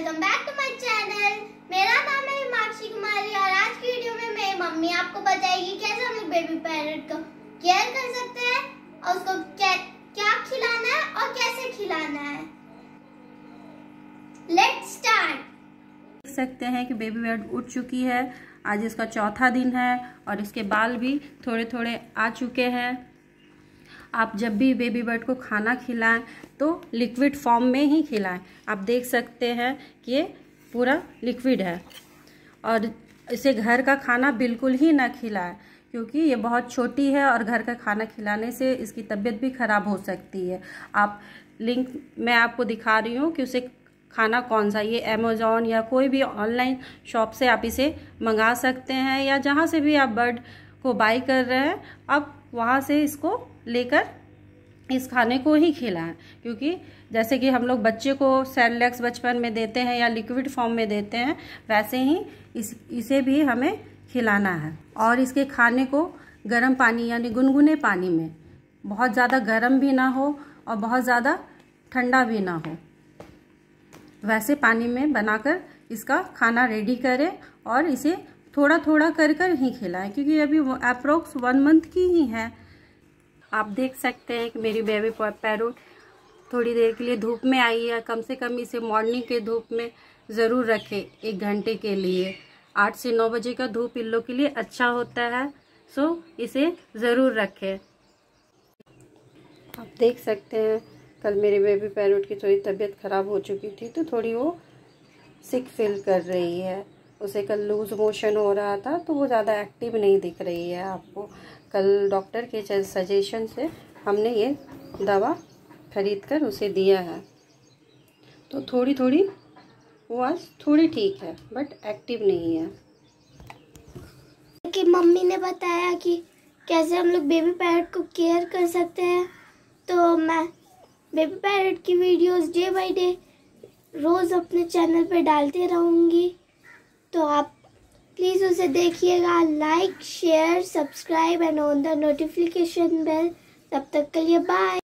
welcome back to my channel मेरा नाम है हिमाक्षी कुमारी और आज की वीडियो में मेरी मम्मी आपको बताएगी कैसे हम बेबी पैरेट को केयर कर सकते हैं और उसको क्या क्या खिलाना है और कैसे खिलाना है लेट्स स्टार्ट देख सकते हैं कि बेबी पैरट उठ चुकी है आज इसका चौथा दिन है और इसके बाल भी थोड़े थोड़े आ चुके हैं आप जब भी बेबी बर्ड को खाना खिलाएं तो लिक्विड फॉर्म में ही खिलाएं आप देख सकते हैं कि ये पूरा लिक्विड है और इसे घर का खाना बिल्कुल ही ना खिलाएं क्योंकि ये बहुत छोटी है और घर का खाना खिलाने से इसकी तबीयत भी ख़राब हो सकती है आप लिंक मैं आपको दिखा रही हूँ कि उसे खाना कौन सा ये अमेज़ोन या कोई भी ऑनलाइन शॉप से आप इसे मंगा सकते हैं या जहाँ से भी आप बर्ड को बाई कर रहे हैं आप वहाँ से इसको लेकर इस खाने को ही खिलाएं क्योंकि जैसे कि हम लोग बच्चे को सैलैक्स बचपन में देते हैं या लिक्विड फॉर्म में देते हैं वैसे ही इस इसे भी हमें खिलाना है और इसके खाने को गर्म पानी यानी गुनगुने पानी में बहुत ज़्यादा गर्म भी ना हो और बहुत ज़्यादा ठंडा भी ना हो वैसे पानी में बनाकर इसका खाना रेडी करें और इसे थोड़ा थोड़ा कर कर ही खिलाएं क्योंकि अभी अप्रोक्स वन मंथ की ही है आप देख सकते हैं कि मेरी बेबी पैरोट थोड़ी देर के लिए धूप में आई है कम से कम इसे मॉर्निंग के धूप में ज़रूर रखें एक घंटे के लिए आठ से नौ बजे का धूप इन लोग के लिए अच्छा होता है सो इसे ज़रूर रखें आप देख सकते हैं कल मेरे बेबी पैरोट की थोड़ी तबीयत ख़राब हो चुकी थी तो थोड़ी वो सिक फील कर रही है उसे कल लूज़ मोशन हो रहा था तो वो ज़्यादा एक्टिव नहीं दिख रही है आपको कल डॉक्टर के सजेशन से हमने ये दवा खरीद कर उसे दिया है तो थोड़ी थोड़ी वो आज थोड़ी ठीक है बट एक्टिव नहीं है कि मम्मी ने बताया कि कैसे हम लोग बेबी पैरट को केयर कर सकते हैं तो मैं बेबी पैरट की वीडियोस डे बाय डे रोज़ अपने चैनल पर डालते रहूँगी तो आप प्लीज़ उसे देखिएगा like share subscribe and on the notification bell तब तक के लिए बाय